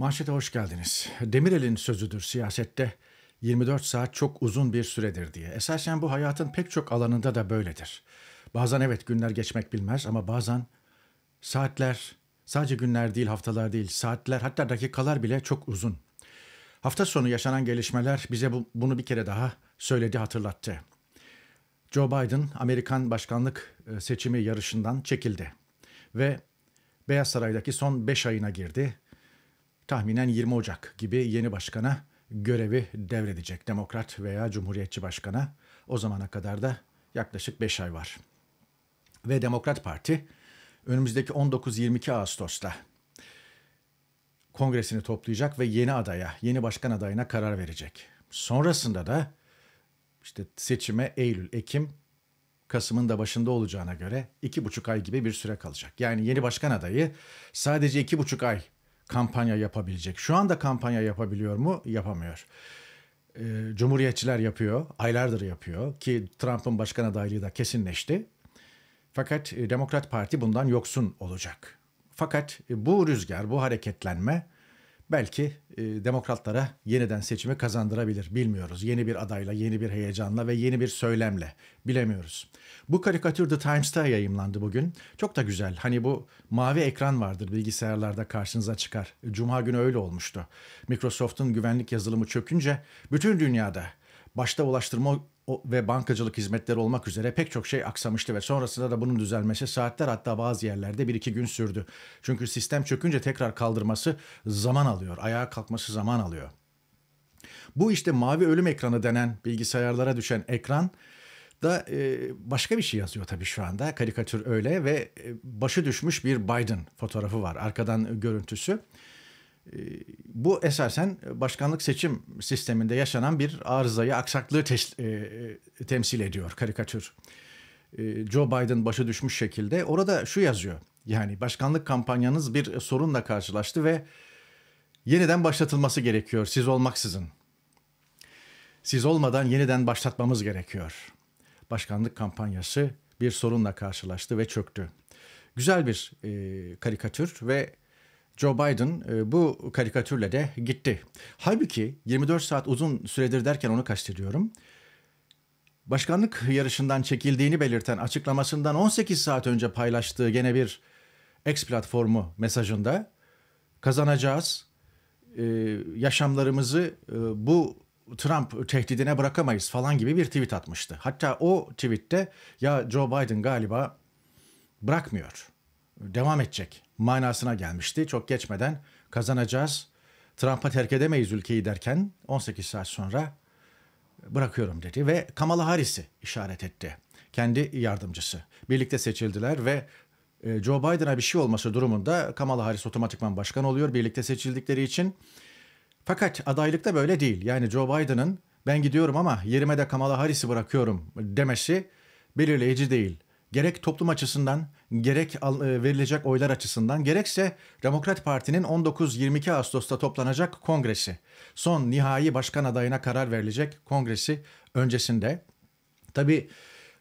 Manşete hoş geldiniz. Demirel'in sözüdür siyasette 24 saat çok uzun bir süredir diye. Esasen bu hayatın pek çok alanında da böyledir. Bazen evet günler geçmek bilmez ama bazen saatler sadece günler değil haftalar değil saatler hatta dakikalar bile çok uzun. Hafta sonu yaşanan gelişmeler bize bu, bunu bir kere daha söyledi hatırlattı. Joe Biden Amerikan başkanlık e, seçimi yarışından çekildi ve Beyaz Saray'daki son 5 ayına girdi tahminen 20 Ocak gibi yeni başkana görevi devredecek demokrat veya cumhuriyetçi başkana. O zamana kadar da yaklaşık 5 ay var. Ve Demokrat Parti önümüzdeki 19-22 Ağustos'ta kongresini toplayacak ve yeni adaya, yeni başkan adayına karar verecek. Sonrasında da işte seçime Eylül, Ekim, Kasım'ın da başında olacağına göre iki buçuk ay gibi bir süre kalacak. Yani yeni başkan adayı sadece iki buçuk ay kampanya yapabilecek. Şu anda kampanya yapabiliyor mu? Yapamıyor. E, Cumhuriyetçiler yapıyor, aylardır yapıyor ki Trump'ın başkan adaylığı da kesinleşti. Fakat e, Demokrat Parti bundan yoksun olacak. Fakat e, bu rüzgar, bu hareketlenme belki e, demokratlara yeniden seçimi kazandırabilir. Bilmiyoruz. Yeni bir adayla, yeni bir heyecanla ve yeni bir söylemle bilemiyoruz. Bu karikatür The Times'ta yayımlandı bugün. Çok da güzel. Hani bu mavi ekran vardır bilgisayarlarda karşınıza çıkar. Cuma günü öyle olmuştu. Microsoft'un güvenlik yazılımı çökünce bütün dünyada başta ulaştırma ve bankacılık hizmetleri olmak üzere pek çok şey aksamıştı ve sonrasında da bunun düzelmesi saatler hatta bazı yerlerde bir iki gün sürdü. Çünkü sistem çökünce tekrar kaldırması zaman alıyor, ayağa kalkması zaman alıyor. Bu işte mavi ölüm ekranı denen bilgisayarlara düşen ekran da e, başka bir şey yazıyor tabii şu anda. Karikatür öyle ve e, başı düşmüş bir Biden fotoğrafı var arkadan görüntüsü. Ee, bu esasen başkanlık seçim sisteminde yaşanan bir arızayı, aksaklığı te- e, e, temsil ediyor karikatür. E, Joe Biden başı düşmüş şekilde orada şu yazıyor. Yani başkanlık kampanyanız bir sorunla karşılaştı ve yeniden başlatılması gerekiyor siz olmaksızın. Siz olmadan yeniden başlatmamız gerekiyor. Başkanlık kampanyası bir sorunla karşılaştı ve çöktü. Güzel bir e, karikatür ve Joe Biden e, bu karikatürle de gitti. Halbuki 24 saat uzun süredir derken onu kastediyorum. Başkanlık yarışından çekildiğini belirten açıklamasından 18 saat önce paylaştığı gene bir X platformu mesajında kazanacağız, e, yaşamlarımızı e, bu Trump tehdidine bırakamayız falan gibi bir tweet atmıştı. Hatta o tweette ya Joe Biden galiba bırakmıyor, devam edecek manasına gelmişti. Çok geçmeden kazanacağız. Trump'a terk edemeyiz ülkeyi derken 18 saat sonra bırakıyorum dedi ve Kamala Harris'i işaret etti. Kendi yardımcısı. Birlikte seçildiler ve e, Joe Biden'a bir şey olması durumunda Kamala Harris otomatikman başkan oluyor birlikte seçildikleri için. Fakat adaylıkta böyle değil. Yani Joe Biden'ın ben gidiyorum ama yerime de Kamala Harris'i bırakıyorum demesi belirleyici değil gerek toplum açısından gerek e, verilecek oylar açısından gerekse Demokrat Parti'nin 19-22 Ağustos'ta toplanacak kongresi son nihai başkan adayına karar verilecek kongresi öncesinde tabi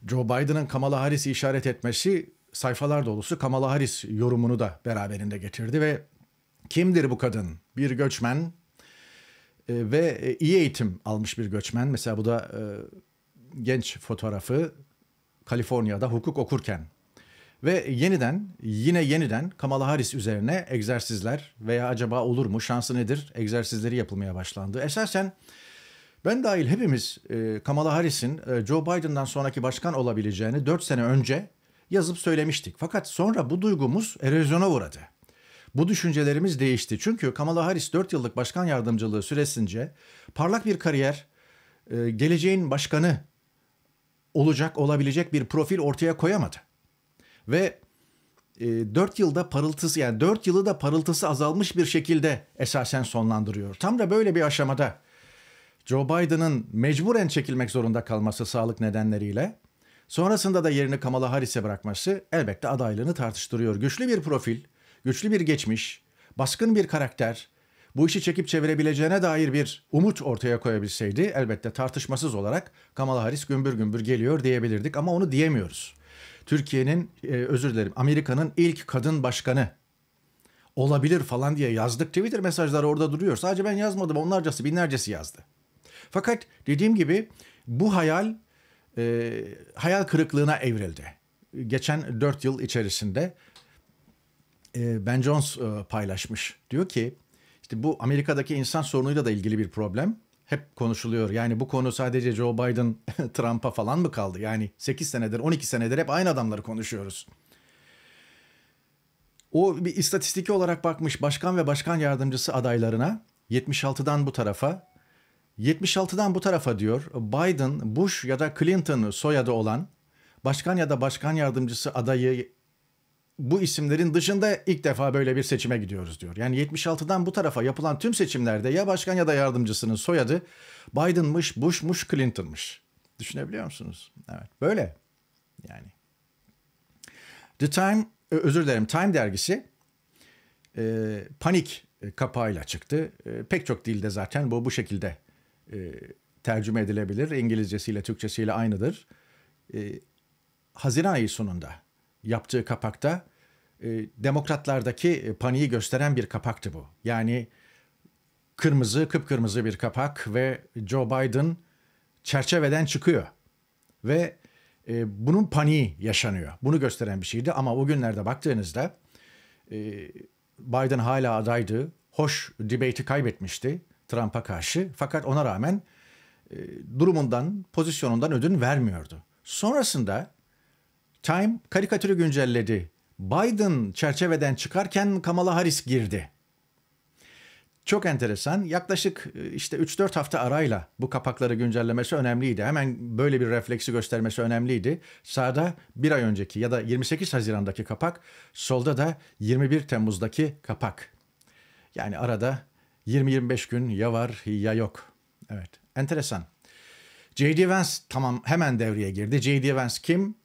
Joe Biden'ın Kamala Harris'i işaret etmesi sayfalar dolusu Kamala Harris yorumunu da beraberinde getirdi ve kimdir bu kadın? Bir göçmen e, ve e, iyi eğitim almış bir göçmen. Mesela bu da genç fotoğrafı Kaliforniya'da hukuk okurken. Ve yeniden, yine yeniden Kamala Harris üzerine egzersizler veya acaba olur mu, şansı nedir egzersizleri yapılmaya başlandı. Esasen ben dahil hepimiz e, Kamala Harris'in e, Joe Biden'dan sonraki başkan olabileceğini 4 sene önce yazıp söylemiştik. Fakat sonra bu duygumuz erozyona uğradı. Bu düşüncelerimiz değişti. Çünkü Kamala Harris 4 yıllık başkan yardımcılığı süresince parlak bir kariyer, e, geleceğin başkanı olacak olabilecek bir profil ortaya koyamadı. Ve e, 4 yılda parıltısı yani 4 yılı da parıltısı azalmış bir şekilde esasen sonlandırıyor. Tam da böyle bir aşamada Joe Biden'ın mecburen çekilmek zorunda kalması sağlık nedenleriyle sonrasında da yerini Kamala Harris'e bırakması elbette adaylığını tartıştırıyor. Güçlü bir profil, güçlü bir geçmiş, baskın bir karakter, bu işi çekip çevirebileceğine dair bir umut ortaya koyabilseydi elbette tartışmasız olarak Kamala Harris gümbür gümbür geliyor diyebilirdik ama onu diyemiyoruz. Türkiye'nin e, özür dilerim Amerika'nın ilk kadın başkanı olabilir falan diye yazdık. Twitter mesajları orada duruyor. Sadece ben yazmadım onlarcası binlercesi yazdı. Fakat dediğim gibi bu hayal e, hayal kırıklığına evrildi. Geçen 4 yıl içerisinde e, Ben Jones e, paylaşmış. Diyor ki işte bu Amerika'daki insan sorunuyla da ilgili bir problem. Hep konuşuluyor. Yani bu konu sadece Joe Biden, Trump'a falan mı kaldı? Yani 8 senedir, 12 senedir hep aynı adamları konuşuyoruz. O bir istatistiki olarak bakmış başkan ve başkan yardımcısı adaylarına 76'dan bu tarafa 76'dan bu tarafa diyor Biden, Bush ya da Clinton soyadı olan başkan ya da başkan yardımcısı adayı bu isimlerin dışında ilk defa böyle bir seçime gidiyoruz diyor. Yani 76'dan bu tarafa yapılan tüm seçimlerde ya başkan ya da yardımcısının soyadı Biden'mış, Bush'muş, Clinton'mış. Düşünebiliyor musunuz? Evet böyle yani. The Time, özür dilerim Time dergisi e, panik e, kapağıyla çıktı. E, pek çok dilde zaten bu bu şekilde e, tercüme edilebilir. İngilizcesiyle Türkçesiyle aynıdır. E, Haziran ayı sonunda yaptığı kapakta e, demokratlardaki e, paniği gösteren bir kapaktı bu. Yani kırmızı, kıpkırmızı bir kapak ve Joe Biden çerçeveden çıkıyor. Ve e, bunun paniği yaşanıyor. Bunu gösteren bir şeydi ama o günlerde baktığınızda e, Biden hala adaydı. Hoş debate'i kaybetmişti Trump'a karşı. Fakat ona rağmen e, durumundan, pozisyonundan ödün vermiyordu. Sonrasında Time karikatürü güncelledi. Biden çerçeveden çıkarken Kamala Harris girdi. Çok enteresan. Yaklaşık e, işte 3-4 hafta arayla bu kapakları güncellemesi önemliydi. Hemen böyle bir refleksi göstermesi önemliydi. Sağda bir ay önceki ya da 28 Haziran'daki kapak, solda da 21 Temmuz'daki kapak. Yani arada 20-25 gün ya var ya yok. Evet, enteresan. J.D. Vance tamam hemen devreye girdi. J.D. Vance kim?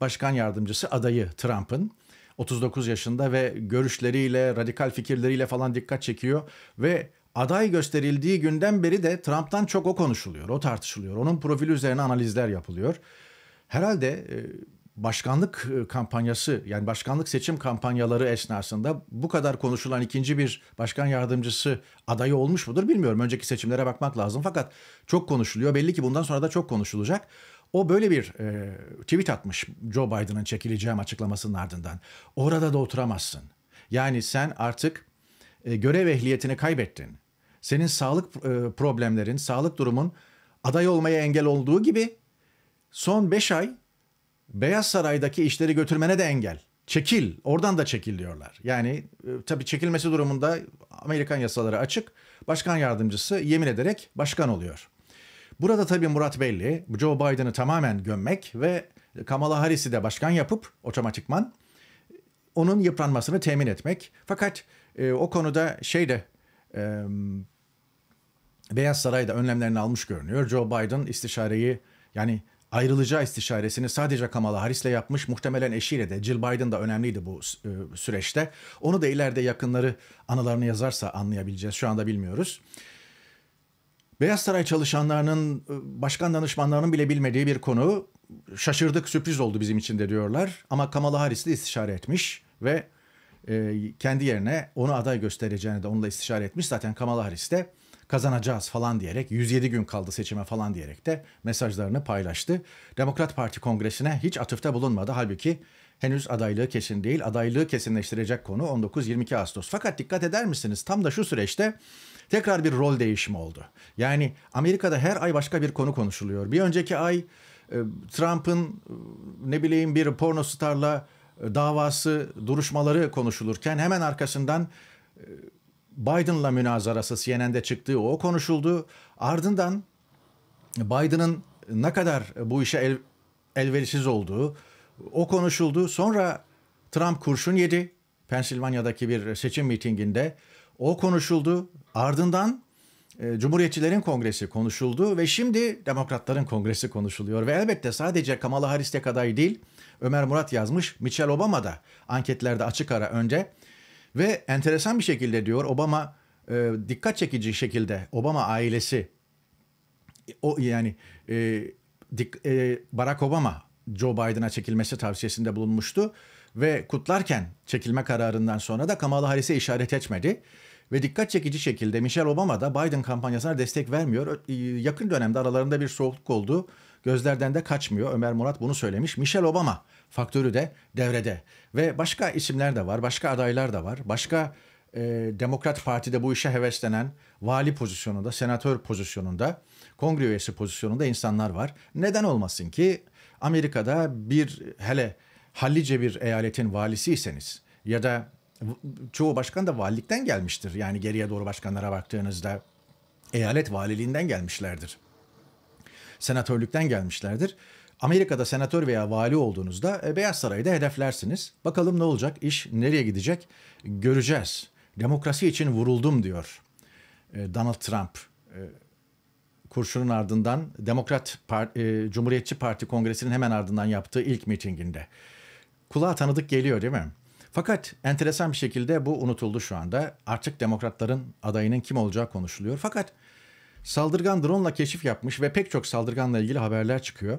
başkan yardımcısı adayı Trump'ın. 39 yaşında ve görüşleriyle, radikal fikirleriyle falan dikkat çekiyor ve aday gösterildiği günden beri de Trump'tan çok o konuşuluyor, o tartışılıyor. Onun profili üzerine analizler yapılıyor. Herhalde e, başkanlık e, kampanyası yani başkanlık seçim kampanyaları esnasında bu kadar konuşulan ikinci bir başkan yardımcısı adayı olmuş mudur bilmiyorum. Önceki seçimlere bakmak lazım fakat çok konuşuluyor. Belli ki bundan sonra da çok konuşulacak. O böyle bir e, tweet atmış Joe Biden'ın çekileceğim açıklamasının ardından. Orada da oturamazsın. Yani sen artık e, görev ehliyetini kaybettin. Senin sağlık e, problemlerin, sağlık durumun aday olmaya engel olduğu gibi son 5 ay Beyaz Saray'daki işleri götürmene de engel. Çekil, oradan da çekil diyorlar. Yani e, tabii çekilmesi durumunda Amerikan yasaları açık. Başkan yardımcısı yemin ederek başkan oluyor. Burada tabii Murat belli. Joe Biden'ı tamamen gömmek ve Kamala Harris'i de başkan yapıp otomatikman onun yıpranmasını temin etmek. Fakat e, o konuda şey de e, Beyaz Saray da önlemlerini almış görünüyor. Joe Biden istişareyi yani ayrılacağı istişaresini sadece Kamala Harris'le yapmış. Muhtemelen eşiyle de Jill Biden da önemliydi bu e, süreçte. Onu da ileride yakınları anılarını yazarsa anlayabileceğiz. Şu anda bilmiyoruz. Beyaz Saray çalışanlarının, e, başkan danışmanlarının bile bilmediği bir konu. Şaşırdık, sürpriz oldu bizim için de diyorlar. Ama Kamala Harris de istişare etmiş ve e, kendi yerine onu aday göstereceğini de onunla istişare etmiş. Zaten Kamala Harris de kazanacağız falan diyerek 107 gün kaldı seçime falan diyerek de mesajlarını paylaştı. Demokrat Parti kongresine hiç atıfta bulunmadı. Halbuki henüz adaylığı kesin değil. Adaylığı kesinleştirecek konu 19-22 Ağustos. Fakat dikkat eder misiniz? Tam da şu süreçte tekrar bir rol değişimi oldu. Yani Amerika'da her ay başka bir konu konuşuluyor. Bir önceki ay e, Trump'ın e, ne bileyim bir porno starla e, davası, duruşmaları konuşulurken hemen arkasından Biden'la münazarası CNN'de çıktığı o konuşuldu. Ardından Biden'ın ne kadar bu işe el, elverişsiz olduğu o konuşuldu. Sonra Trump kurşun yedi Pensilvanya'daki bir seçim mitinginde. O konuşuldu. Ardından e, Cumhuriyetçilerin Kongresi konuşuldu ve şimdi Demokratların Kongresi konuşuluyor. Ve elbette sadece Kamala Harris'te kadar değil, Ömer Murat yazmış, Michelle Obama da anketlerde açık ara önce. Ve enteresan bir şekilde diyor Obama, e, dikkat çekici şekilde Obama ailesi, o yani e, dik, e, Barack Obama Joe Biden'a çekilmesi tavsiyesinde bulunmuştu ve kutlarken çekilme kararından sonra da Kamala Harris'e işaret etmedi. Ve dikkat çekici şekilde Michelle Obama da Biden kampanyasına destek vermiyor. Yakın dönemde aralarında bir soğukluk oldu. Gözlerden de kaçmıyor. Ömer Murat bunu söylemiş. Michelle Obama faktörü de devrede. Ve başka isimler de var, başka adaylar da var. Başka e, Demokrat Parti'de bu işe heveslenen vali pozisyonunda, senatör pozisyonunda, kongre üyesi pozisyonunda insanlar var. Neden olmasın ki Amerika'da bir hele hallice bir eyaletin valisiyseniz ya da çoğu başkan da valilikten gelmiştir. Yani geriye doğru başkanlara baktığınızda eyalet valiliğinden gelmişlerdir. Senatörlükten gelmişlerdir. Amerika'da senatör veya vali olduğunuzda e, Beyaz Saray'da hedeflersiniz. Bakalım ne olacak, iş nereye gidecek göreceğiz. Demokrasi için vuruldum diyor e, Donald Trump. E, kurşunun ardından Demokrat Parti, Cumhuriyetçi Parti Kongresi'nin hemen ardından yaptığı ilk mitinginde. Kulağa tanıdık geliyor değil mi? Fakat enteresan bir şekilde bu unutuldu şu anda. Artık demokratların adayının kim olacağı konuşuluyor. Fakat saldırgan drone'la keşif yapmış ve pek çok saldırganla ilgili haberler çıkıyor.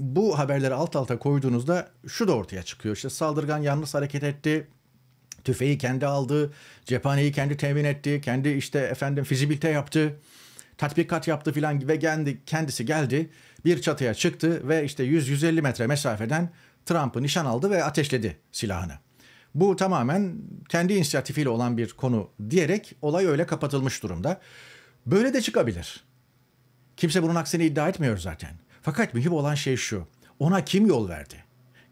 Bu haberleri alt alta koyduğunuzda şu da ortaya çıkıyor. İşte saldırgan yanlış hareket etti. Tüfeği kendi aldı, cephaneyi kendi temin etti, kendi işte efendim fizibilite yaptı tatbikat yaptı filan ve kendi kendisi geldi bir çatıya çıktı ve işte 100-150 metre mesafeden Trump'ı nişan aldı ve ateşledi silahını. Bu tamamen kendi inisiyatifiyle olan bir konu diyerek olay öyle kapatılmış durumda. Böyle de çıkabilir. Kimse bunun aksini iddia etmiyor zaten. Fakat mühim olan şey şu. Ona kim yol verdi?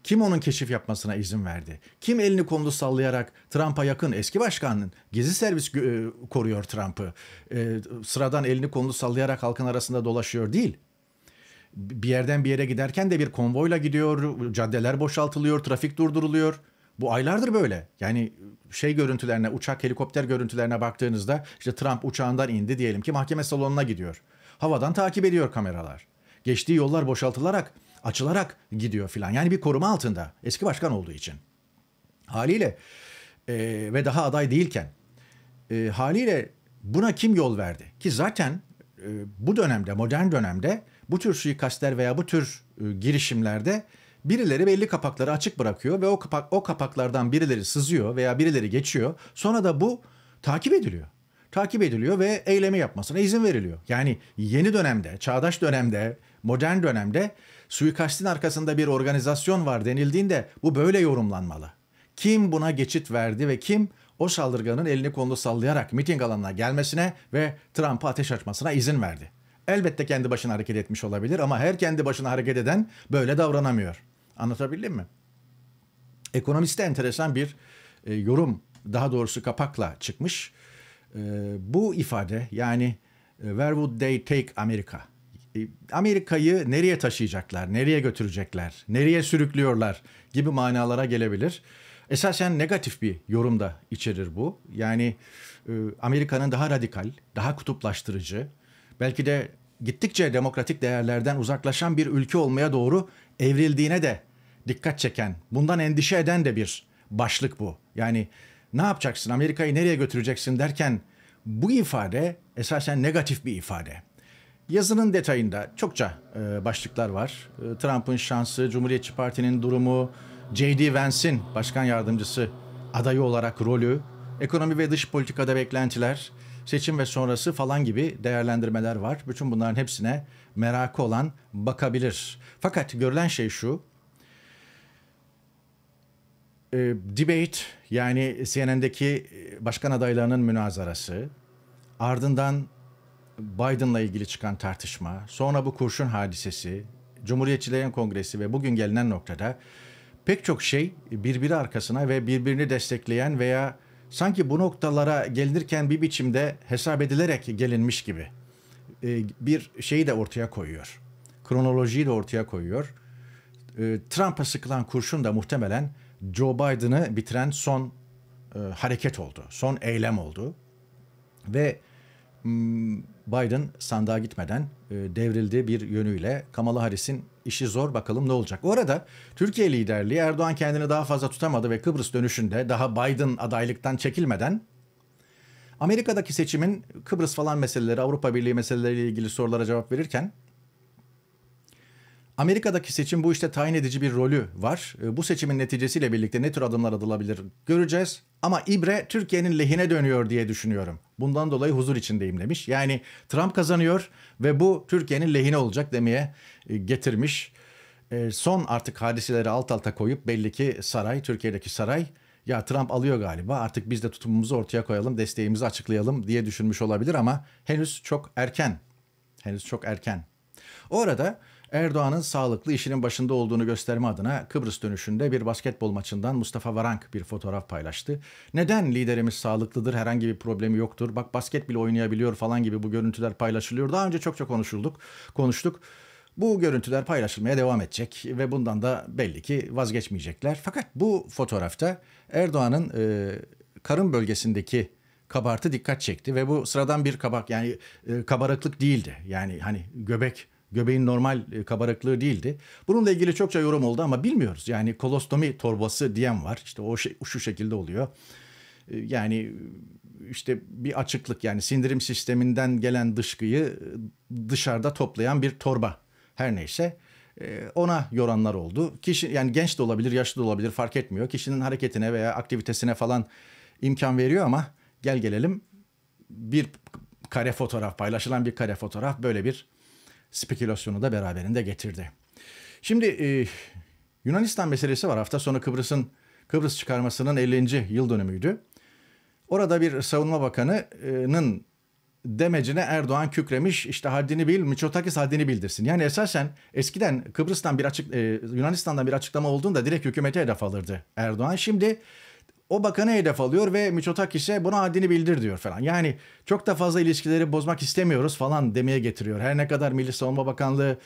Kim onun keşif yapmasına izin verdi? Kim elini kolunu sallayarak Trump'a yakın eski başkanın gizli servis e, koruyor Trump'ı. E, sıradan elini kolunu sallayarak halkın arasında dolaşıyor değil bir yerden bir yere giderken de bir konvoyla gidiyor, caddeler boşaltılıyor, trafik durduruluyor. Bu aylardır böyle. Yani şey görüntülerine, uçak helikopter görüntülerine baktığınızda işte Trump uçağından indi diyelim ki mahkeme salonuna gidiyor. Havadan takip ediyor kameralar. Geçtiği yollar boşaltılarak, açılarak gidiyor filan. Yani bir koruma altında eski başkan olduğu için. Haliyle e, ve daha aday değilken e, haliyle buna kim yol verdi? Ki zaten e, bu dönemde, modern dönemde bu tür suikastler veya bu tür e, girişimlerde birileri belli kapakları açık bırakıyor ve o kapak o kapaklardan birileri sızıyor veya birileri geçiyor. Sonra da bu takip ediliyor. Takip ediliyor ve eylemi yapmasına izin veriliyor. Yani yeni dönemde, çağdaş dönemde, modern dönemde suikastin arkasında bir organizasyon var denildiğinde bu böyle yorumlanmalı. Kim buna geçit verdi ve kim o saldırganın elini kolunu sallayarak miting alanına gelmesine ve Trump'a ateş açmasına izin verdi? elbette kendi başına hareket etmiş olabilir ama her kendi başına hareket eden böyle davranamıyor. Anlatabildim mi? Ekonomiste enteresan bir e, yorum daha doğrusu kapakla çıkmış. E, bu ifade yani e, where would they take America? E, Amerika'yı nereye taşıyacaklar, nereye götürecekler, nereye sürüklüyorlar gibi manalara gelebilir. Esasen negatif bir yorum da içerir bu. Yani e, Amerika'nın daha radikal, daha kutuplaştırıcı, belki de gittikçe demokratik değerlerden uzaklaşan bir ülke olmaya doğru evrildiğine de dikkat çeken, bundan endişe eden de bir başlık bu. Yani ne yapacaksın, Amerika'yı nereye götüreceksin derken bu ifade esasen negatif bir ifade. Yazının detayında çokça e, başlıklar var. E, Trump'ın şansı, Cumhuriyetçi Parti'nin durumu, J.D. Vance'in başkan yardımcısı adayı olarak rolü, ekonomi ve dış politikada beklentiler, seçim ve sonrası falan gibi değerlendirmeler var. Bütün bunların hepsine merakı olan bakabilir. Fakat görülen şey şu. E, debate yani CNN'deki başkan adaylarının münazarası, ardından Biden'la ilgili çıkan tartışma, sonra bu kurşun hadisesi, Cumhuriyetçilerin Kongresi ve bugün gelinen noktada pek çok şey birbiri arkasına ve birbirini destekleyen veya sanki bu noktalara gelinirken bir biçimde hesap edilerek gelinmiş gibi e, bir şeyi de ortaya koyuyor. Kronolojiyi de ortaya koyuyor. E, Trump'a sıkılan kurşun da muhtemelen Joe Biden'ı bitiren son e, hareket oldu. Son eylem oldu. Ve hmm, Biden sandığa gitmeden e, devrildi bir yönüyle. Kamala Harris'in işi zor bakalım ne olacak. Orada Türkiye liderliği Erdoğan kendini daha fazla tutamadı ve Kıbrıs dönüşünde daha Biden adaylıktan çekilmeden Amerika'daki seçimin Kıbrıs falan meseleleri, Avrupa Birliği meseleleriyle ilgili sorulara cevap verirken Amerika'daki seçim bu işte tayin edici bir rolü var. Ee, bu seçimin neticesiyle birlikte ne tür adımlar atılabilir göreceğiz. Ama İbre Türkiye'nin lehine dönüyor diye düşünüyorum. Bundan dolayı huzur içindeyim demiş. Yani Trump kazanıyor ve bu Türkiye'nin lehine olacak demeye e, getirmiş. Ee, son artık hadiseleri alt alta koyup belli ki saray, Türkiye'deki saray ya Trump alıyor galiba artık biz de tutumumuzu ortaya koyalım, desteğimizi açıklayalım diye düşünmüş olabilir ama henüz çok erken. Henüz çok erken. O arada Erdoğan'ın sağlıklı işinin başında olduğunu gösterme adına Kıbrıs dönüşünde bir basketbol maçından Mustafa Varank bir fotoğraf paylaştı. Neden liderimiz sağlıklıdır, herhangi bir problemi yoktur, bak basket bile oynayabiliyor falan gibi bu görüntüler paylaşılıyor. Daha önce çokça konuşulduk, konuştuk. Bu görüntüler paylaşılmaya devam edecek ve bundan da belli ki vazgeçmeyecekler. Fakat bu fotoğrafta Erdoğan'ın e, karın bölgesindeki kabartı dikkat çekti ve bu sıradan bir kabak yani e, kabarıklık değildi. Yani hani göbek Göbeğin normal e, kabarıklığı değildi. Bununla ilgili çokça yorum oldu ama bilmiyoruz. Yani kolostomi torbası diyen var. İşte o şey, şu şekilde oluyor. E, yani e, işte bir açıklık yani sindirim sisteminden gelen dışkıyı dışarıda toplayan bir torba her neyse ona yoranlar oldu. Kişi yani genç de olabilir, yaşlı da olabilir fark etmiyor. Kişinin hareketine veya aktivitesine falan imkan veriyor ama gel gelelim bir kare fotoğraf paylaşılan bir kare fotoğraf böyle bir spekülasyonu da beraberinde getirdi. Şimdi e, Yunanistan meselesi var. Hafta sonu Kıbrıs'ın Kıbrıs çıkarmasının 50. yıl dönümüydü. Orada bir savunma bakanının demecine Erdoğan kükremiş işte haddini bil, Miçotakis haddini bildirsin. Yani esasen eskiden Kıbrıs'tan bir açık e, Yunanistan'dan bir açıklama olduğunda direkt hükümete hedef alırdı Erdoğan. Şimdi o bakanı hedef alıyor ve Miçotakis'e buna haddini bildir diyor falan. Yani çok da fazla ilişkileri bozmak istemiyoruz falan demeye getiriyor. Her ne kadar Milli Savunma Bakanlığı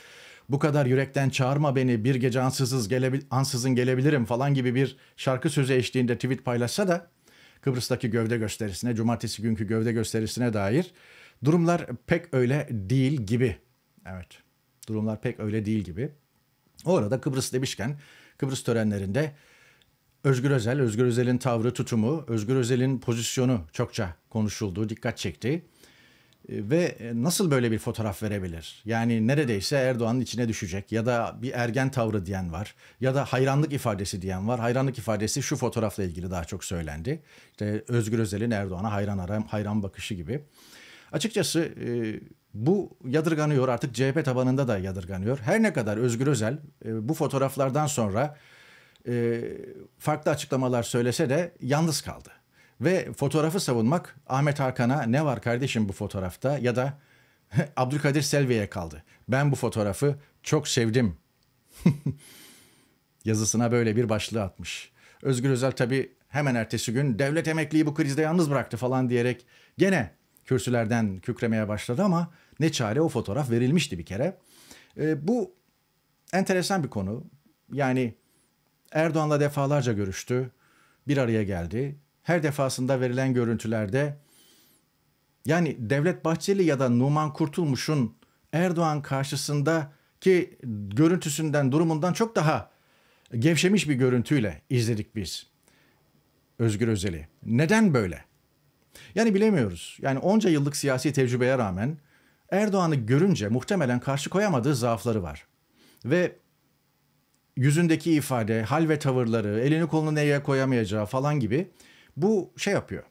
bu kadar yürekten çağırma beni bir gece ansızız gelebil ansızın gelebilirim falan gibi bir şarkı sözü eşliğinde tweet paylaşsa da Kıbrıs'taki gövde gösterisine, cumartesi günkü gövde gösterisine dair durumlar pek öyle değil gibi. Evet, durumlar pek öyle değil gibi. O arada Kıbrıs demişken Kıbrıs törenlerinde Özgür Özel, Özgür Özel'in tavrı, tutumu, Özgür Özel'in pozisyonu çokça konuşuldu, dikkat çekti. Ee, ve e, nasıl böyle bir fotoğraf verebilir? Yani neredeyse Erdoğan'ın içine düşecek ya da bir ergen tavrı diyen var ya da hayranlık ifadesi diyen var. Hayranlık ifadesi şu fotoğrafla ilgili daha çok söylendi. İşte Özgür Özel'in Erdoğan'a hayran aram, hayran bakışı gibi. Açıkçası e, bu yadırganıyor artık CHP tabanında da yadırganıyor. Her ne kadar Özgür Özel e, bu fotoğraflardan sonra e, farklı açıklamalar söylese de yalnız kaldı. Ve fotoğrafı savunmak Ahmet Hakan'a ne var kardeşim bu fotoğrafta ya da Abdülkadir Selvi'ye kaldı. Ben bu fotoğrafı çok sevdim. Yazısına böyle bir başlığı atmış. Özgür Özel tabii hemen ertesi gün devlet emekliyi bu krizde yalnız bıraktı falan diyerek gene kürsülerden kükremeye başladı ama ne çare o fotoğraf verilmişti bir kere. E, bu enteresan bir konu. Yani Erdoğan'la defalarca görüştü. Bir araya geldi. Her defasında verilen görüntülerde yani Devlet Bahçeli ya da Numan Kurtulmuş'un Erdoğan karşısında ki görüntüsünden, durumundan çok daha gevşemiş bir görüntüyle izledik biz Özgür Özel'i. Neden böyle? Yani bilemiyoruz. Yani onca yıllık siyasi tecrübeye rağmen Erdoğan'ı görünce muhtemelen karşı koyamadığı zaafları var. Ve yüzündeki ifade, hal ve tavırları, elini kolunu neye koyamayacağı falan gibi bu şey yapıyor.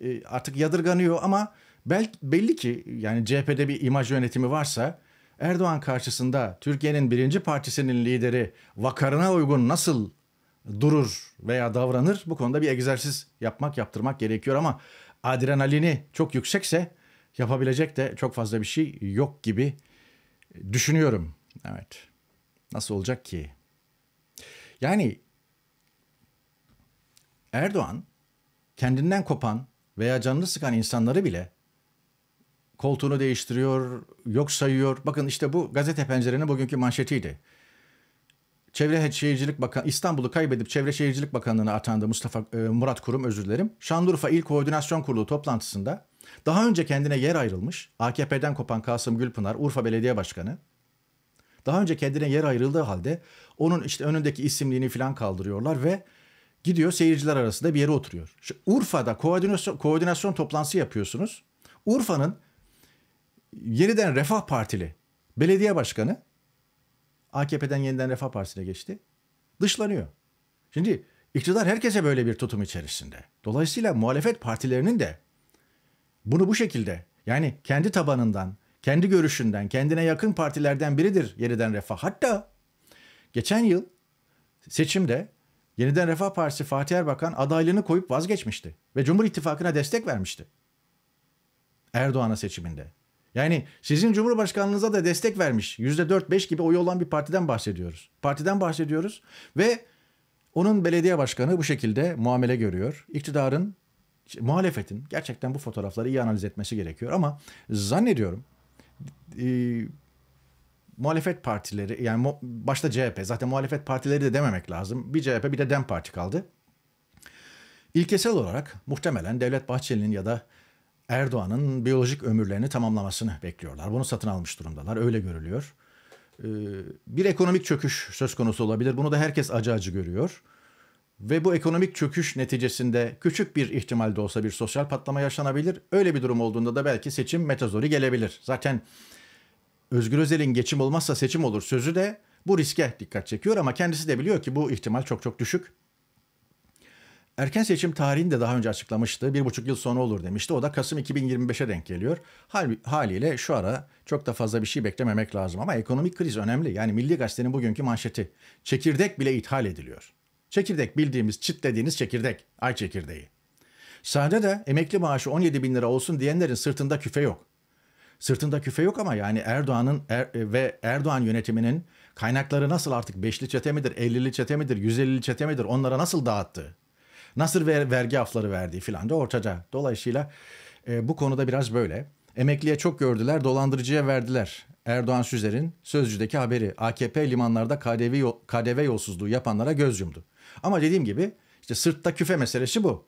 E, e, artık yadırganıyor ama bel, belli ki yani CHP'de bir imaj yönetimi varsa Erdoğan karşısında Türkiye'nin birinci partisinin lideri vakarına uygun nasıl durur veya davranır bu konuda bir egzersiz yapmak yaptırmak gerekiyor ama adrenalini çok yüksekse yapabilecek de çok fazla bir şey yok gibi düşünüyorum. Evet. Nasıl olacak ki? Yani Erdoğan kendinden kopan veya canını sıkan insanları bile koltuğunu değiştiriyor, yok sayıyor. Bakın işte bu gazete pencerenin bugünkü manşetiydi. Çevre Şehircilik Bakan İstanbul'u kaybedip Çevre Şehircilik Bakanlığı'na atandı Mustafa e, Murat Kurum özür dilerim. Şanlıurfa İl Koordinasyon Kurulu toplantısında daha önce kendine yer ayrılmış AKP'den kopan Kasım Gülpınar Urfa Belediye Başkanı daha önce kendine yer ayrıldığı halde onun işte önündeki isimliğini falan kaldırıyorlar ve gidiyor seyirciler arasında bir yere oturuyor. İşte Urfa'da koordinasyon, koordinasyon toplantısı yapıyorsunuz. Urfa'nın yeniden Refah Partili belediye başkanı AKP'den yeniden Refah Partisi'ne geçti. Dışlanıyor. Şimdi iktidar herkese böyle bir tutum içerisinde. Dolayısıyla muhalefet partilerinin de bunu bu şekilde yani kendi tabanından, kendi görüşünden, kendine yakın partilerden biridir yeniden refah. Hatta Geçen yıl seçimde Yeniden Refah Partisi Fatih Erbakan adaylığını koyup vazgeçmişti ve Cumhur İttifakı'na destek vermişti. Erdoğan'a seçiminde. Yani sizin Cumhurbaşkanlığınıza da destek vermiş. %4-5 gibi oyu olan bir partiden bahsediyoruz. Partiden bahsediyoruz ve onun belediye başkanı bu şekilde muamele görüyor. İktidarın, muhalefetin gerçekten bu fotoğrafları iyi analiz etmesi gerekiyor. Ama zannediyorum e, muhalefet partileri yani başta CHP zaten muhalefet partileri de dememek lazım. Bir CHP bir de DEM Parti kaldı. İlkesel olarak muhtemelen Devlet Bahçeli'nin ya da Erdoğan'ın biyolojik ömürlerini tamamlamasını bekliyorlar. Bunu satın almış durumdalar. Öyle görülüyor. Ee, bir ekonomik çöküş söz konusu olabilir. Bunu da herkes acı acı görüyor. Ve bu ekonomik çöküş neticesinde küçük bir ihtimalde olsa bir sosyal patlama yaşanabilir. Öyle bir durum olduğunda da belki seçim metazori gelebilir. Zaten Özgür Özel'in geçim olmazsa seçim olur sözü de bu riske dikkat çekiyor ama kendisi de biliyor ki bu ihtimal çok çok düşük. Erken seçim tarihini de daha önce açıklamıştı. Bir buçuk yıl sonra olur demişti. O da Kasım 2025'e denk geliyor. Hal, haliyle şu ara çok da fazla bir şey beklememek lazım. Ama ekonomik kriz önemli. Yani Milli Gazete'nin bugünkü manşeti. Çekirdek bile ithal ediliyor. Çekirdek bildiğimiz dediğiniz çekirdek. Ay çekirdeği. Sade de emekli maaşı 17 bin lira olsun diyenlerin sırtında küfe yok sırtında küfe yok ama yani Erdoğan'ın er, e, ve Erdoğan yönetiminin kaynakları nasıl artık beşli çete midir, 50'li çete midir, 150'li çete midir onlara nasıl dağıttı? Nasıl ver, vergi afları verdiği filan da ortaca. Dolayısıyla e, bu konuda biraz böyle. Emekliye çok gördüler, dolandırıcıya verdiler. Erdoğan Süzer'in Sözcü'deki haberi AKP limanlarda KDV, KDV yolsuzluğu yapanlara göz yumdu. Ama dediğim gibi işte sırtta küfe meselesi bu.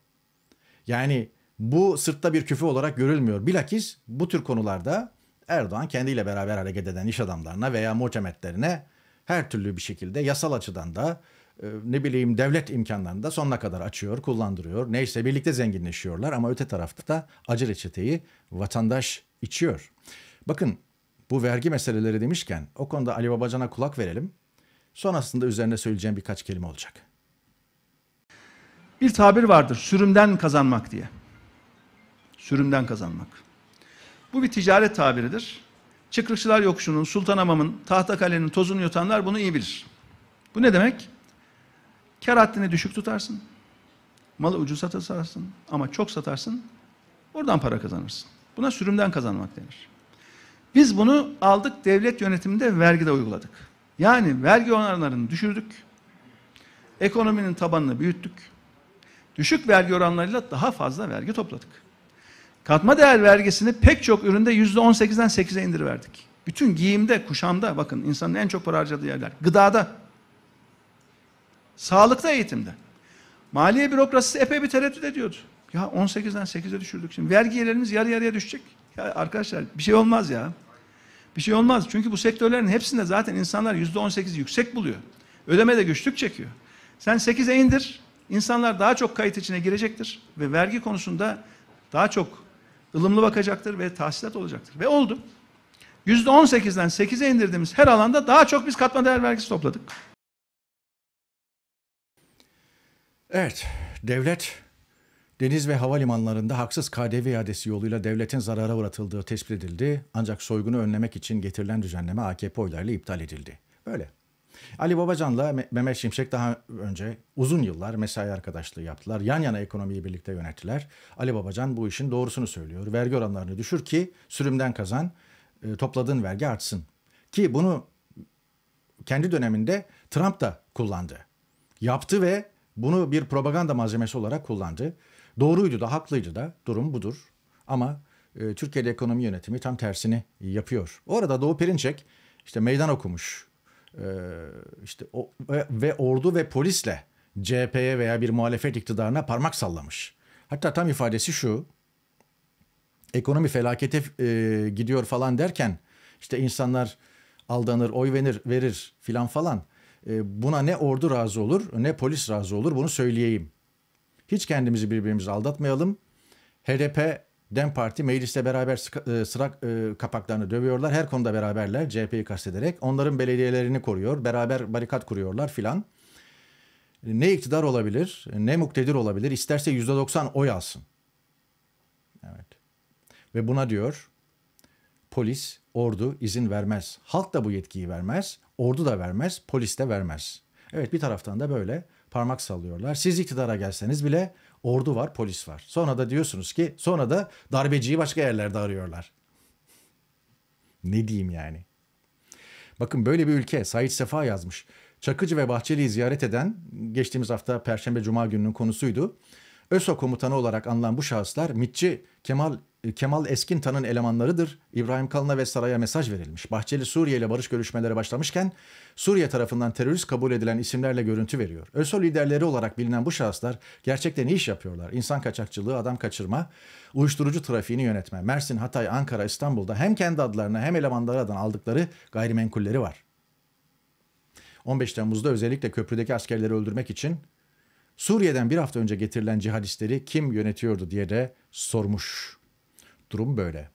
Yani bu sırtta bir küfü olarak görülmüyor. Bilakis bu tür konularda Erdoğan kendiyle beraber hareket eden iş adamlarına veya muhtemetlerine her türlü bir şekilde yasal açıdan da e, ne bileyim devlet imkanlarını da sonuna kadar açıyor, kullandırıyor. Neyse birlikte zenginleşiyorlar ama öte tarafta da acı reçeteyi vatandaş içiyor. Bakın bu vergi meseleleri demişken o konuda Ali Babacan'a kulak verelim. Sonrasında üzerine söyleyeceğim birkaç kelime olacak. Bir tabir vardır sürümden kazanmak diye sürümden kazanmak. Bu bir ticaret tabiridir. Çıkrıkçılar yokuşunun, Sultanamam'ın, Tahtakale'nin tozunu yutanlar bunu iyi bilir. Bu ne demek? Kar haddini düşük tutarsın. Malı ucuz satarsın ama çok satarsın. Oradan para kazanırsın. Buna sürümden kazanmak denir. Biz bunu aldık devlet yönetiminde vergide uyguladık. Yani vergi oranlarını düşürdük. Ekonominin tabanını büyüttük. Düşük vergi oranlarıyla daha fazla vergi topladık. Katma değer vergisini pek çok üründe yüzde on sekizden sekize indiriverdik. Bütün giyimde, kuşamda bakın insanın en çok para harcadığı yerler. Gıdada. Sağlıkta, eğitimde. Maliye bürokrasisi epey bir tereddüt ediyordu. Ya 18'den 8'e düşürdük şimdi. Vergi yerlerimiz yarı yarıya düşecek. Ya arkadaşlar bir şey olmaz ya. Bir şey olmaz. Çünkü bu sektörlerin hepsinde zaten insanlar yüzde on sekizi yüksek buluyor. ödeme de güçlük çekiyor. Sen sekize indir. İnsanlar daha çok kayıt içine girecektir. Ve vergi konusunda daha çok ılımlı bakacaktır ve tahsilat olacaktır. Ve oldu. %18'den 8'e indirdiğimiz her alanda daha çok biz katma değer vergisi topladık. Evet, devlet deniz ve havalimanlarında haksız KDV iadesi yoluyla devletin zarara uğratıldığı tespit edildi. Ancak soygunu önlemek için getirilen düzenleme AKP oylarıyla iptal edildi. Böyle. Ali Babacan'la Mehmet Şimşek daha önce uzun yıllar mesai arkadaşlığı yaptılar. Yan yana ekonomiyi birlikte yönettiler. Ali Babacan bu işin doğrusunu söylüyor. Vergi oranlarını düşür ki sürümden kazan, e, topladığın vergi artsın. Ki bunu kendi döneminde Trump da kullandı. Yaptı ve bunu bir propaganda malzemesi olarak kullandı. Doğruydu da haklıydı da durum budur. Ama e, Türkiye'de ekonomi yönetimi tam tersini yapıyor. Orada Doğu Perinçek işte meydan okumuş ee, işte o, ve, ve ordu ve polisle CHP'ye veya bir muhalefet iktidarına parmak sallamış. Hatta tam ifadesi şu. Ekonomi felakete e, gidiyor falan derken işte insanlar aldanır, oy verir, verir filan falan. E, buna ne ordu razı olur, ne polis razı olur bunu söyleyeyim. Hiç kendimizi birbirimizi aldatmayalım. HDP Dem Parti mecliste beraber e, sıra, e, kapaklarını dövüyorlar. Her konuda beraberler CHP'yi kastederek. Onların belediyelerini koruyor. Beraber barikat kuruyorlar filan. Ne iktidar olabilir ne muktedir olabilir. İsterse %90 oy alsın. Evet. Ve buna diyor polis, ordu izin vermez. Halk da bu yetkiyi vermez. Ordu da vermez. Polis de vermez. Evet bir taraftan da böyle parmak sallıyorlar. Siz iktidara gelseniz bile Ordu var, polis var. Sonra da diyorsunuz ki sonra da darbeciyi başka yerlerde arıyorlar. Ne diyeyim yani? Bakın böyle bir ülke Said Sefa yazmış. Çakıcı ve Bahçeli'yi ziyaret eden geçtiğimiz hafta Perşembe Cuma gününün konusuydu. ÖSO komutanı olarak anılan bu şahıslar MİTçi Kemal e, Kemal Eskintan'ın elemanlarıdır. İbrahim Kalın'a ve saraya mesaj verilmiş. Bahçeli Suriye ile barış görüşmeleri başlamışken Suriye tarafından terörist kabul edilen isimlerle görüntü veriyor. ÖSO liderleri olarak bilinen bu şahıslar gerçekten ne iş yapıyorlar? İnsan kaçakçılığı, adam kaçırma, uyuşturucu trafiğini yönetme. Mersin, Hatay, Ankara, İstanbul'da hem kendi adlarına hem elemanları adına aldıkları gayrimenkulleri var. 15 Temmuz'da özellikle köprüdeki askerleri öldürmek için Suriye'den bir hafta önce getirilen cihadistleri kim yönetiyordu diye de sormuş. Durum böyle.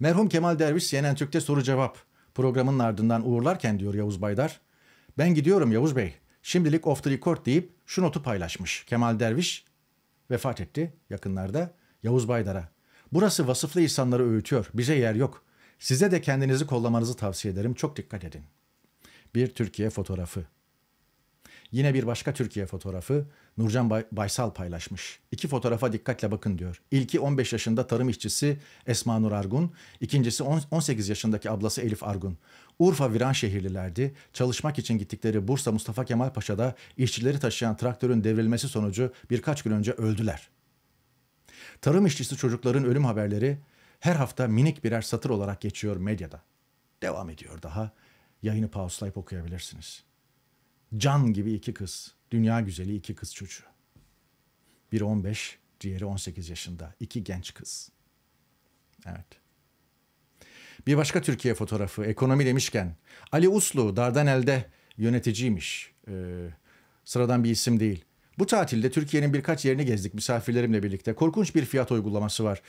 Merhum Kemal Derviş CNN Türk'te soru cevap programının ardından uğurlarken diyor Yavuz Baydar. Ben gidiyorum Yavuz Bey. Şimdilik off the record deyip şu notu paylaşmış. Kemal Derviş vefat etti yakınlarda Yavuz Baydar'a. Burası vasıflı insanları öğütüyor. Bize yer yok. Size de kendinizi kollamanızı tavsiye ederim. Çok dikkat edin. Bir Türkiye fotoğrafı. Yine bir başka Türkiye fotoğrafı Nurcan Baysal paylaşmış. İki fotoğrafa dikkatle bakın diyor. İlki 15 yaşında tarım işçisi Esma Nur Argun, ikincisi 18 yaşındaki ablası Elif Argun. Urfa viran şehirlilerdi. Çalışmak için gittikleri Bursa Mustafa Kemal Paşa'da işçileri taşıyan traktörün devrilmesi sonucu birkaç gün önce öldüler. Tarım işçisi çocukların ölüm haberleri her hafta minik birer satır olarak geçiyor medyada. Devam ediyor daha. Yayını pauslayıp okuyabilirsiniz.'' Can gibi iki kız. Dünya güzeli iki kız çocuğu. Biri 15, diğeri 18 yaşında. İki genç kız. Evet. Bir başka Türkiye fotoğrafı ekonomi demişken Ali Uslu Dardanel'de yöneticiymiş. Ee, sıradan bir isim değil. Bu tatilde Türkiye'nin birkaç yerini gezdik misafirlerimle birlikte. Korkunç bir fiyat uygulaması var.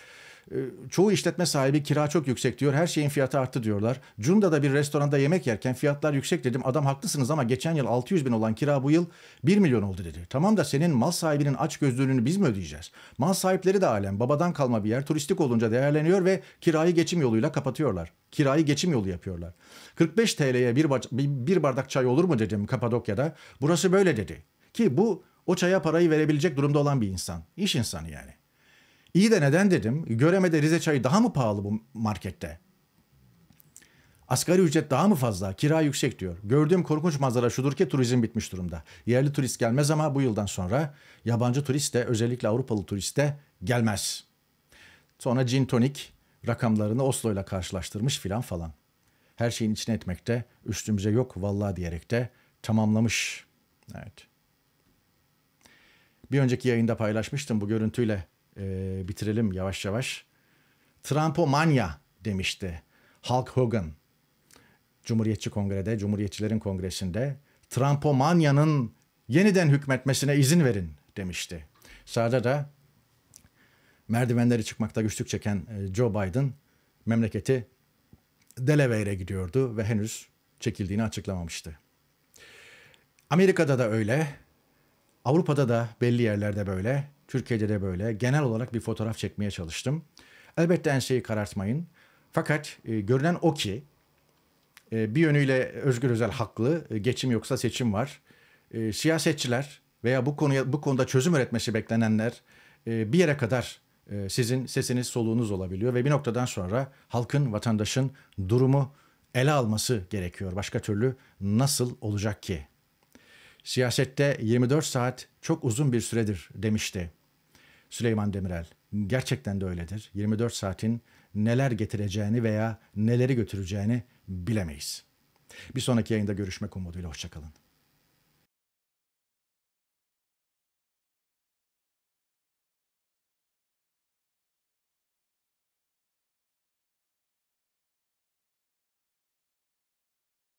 Ee, çoğu işletme sahibi kira çok yüksek diyor. Her şeyin fiyatı arttı diyorlar. Cunda'da bir restoranda yemek yerken fiyatlar yüksek dedim. Adam haklısınız ama geçen yıl 600 bin olan kira bu yıl 1 milyon oldu dedi. Tamam da senin mal sahibinin aç gözlülüğünü biz mi ödeyeceğiz? Mal sahipleri de alem babadan kalma bir yer turistik olunca değerleniyor ve kirayı geçim yoluyla kapatıyorlar. Kirayı geçim yolu yapıyorlar. 45 TL'ye bir, bir bardak çay olur mu dedim Kapadokya'da. Burası böyle dedi. Ki bu o çaya parayı verebilecek durumda olan bir insan. İş insanı yani. İyi de neden dedim. Göreme'de Rize çayı daha mı pahalı bu markette? Asgari ücret daha mı fazla? Kira yüksek diyor. Gördüğüm korkunç manzara şudur ki turizm bitmiş durumda. Yerli turist gelmez ama bu yıldan sonra yabancı turist de özellikle Avrupalı turist de gelmez. Sonra gin tonik rakamlarını Oslo ile karşılaştırmış filan falan. Her şeyin içine etmekte üstümüze yok vallahi diyerek de tamamlamış. Evet. Bir önceki yayında paylaşmıştım bu görüntüyle e, bitirelim yavaş yavaş. Trumpomanya demişti Hulk Hogan. Cumhuriyetçi Kongre'de, Cumhuriyetçilerin Kongresi'nde Trumpomanya'nın yeniden hükmetmesine izin verin demişti. Sağda da merdivenleri çıkmakta güçlük çeken e, Joe Biden memleketi Delaware'e gidiyordu ve henüz çekildiğini açıklamamıştı. Amerika'da da öyle, Avrupa'da da belli yerlerde böyle. Türkiye'de de böyle genel olarak bir fotoğraf çekmeye çalıştım. Elbette enseyi karartmayın. Fakat e, görünen o ki e, bir yönüyle Özgür Özel haklı. E, geçim yoksa seçim var. E, siyasetçiler veya bu konuya bu konuda çözüm üretmesi beklenenler e, bir yere kadar e, sizin sesiniz soluğunuz olabiliyor ve bir noktadan sonra halkın, vatandaşın durumu ele alması gerekiyor. Başka türlü nasıl olacak ki? Siyasette 24 saat çok uzun bir süredir demişti Süleyman Demirel. Gerçekten de öyledir. 24 saatin neler getireceğini veya neleri götüreceğini bilemeyiz. Bir sonraki yayında görüşmek umuduyla hoşçakalın.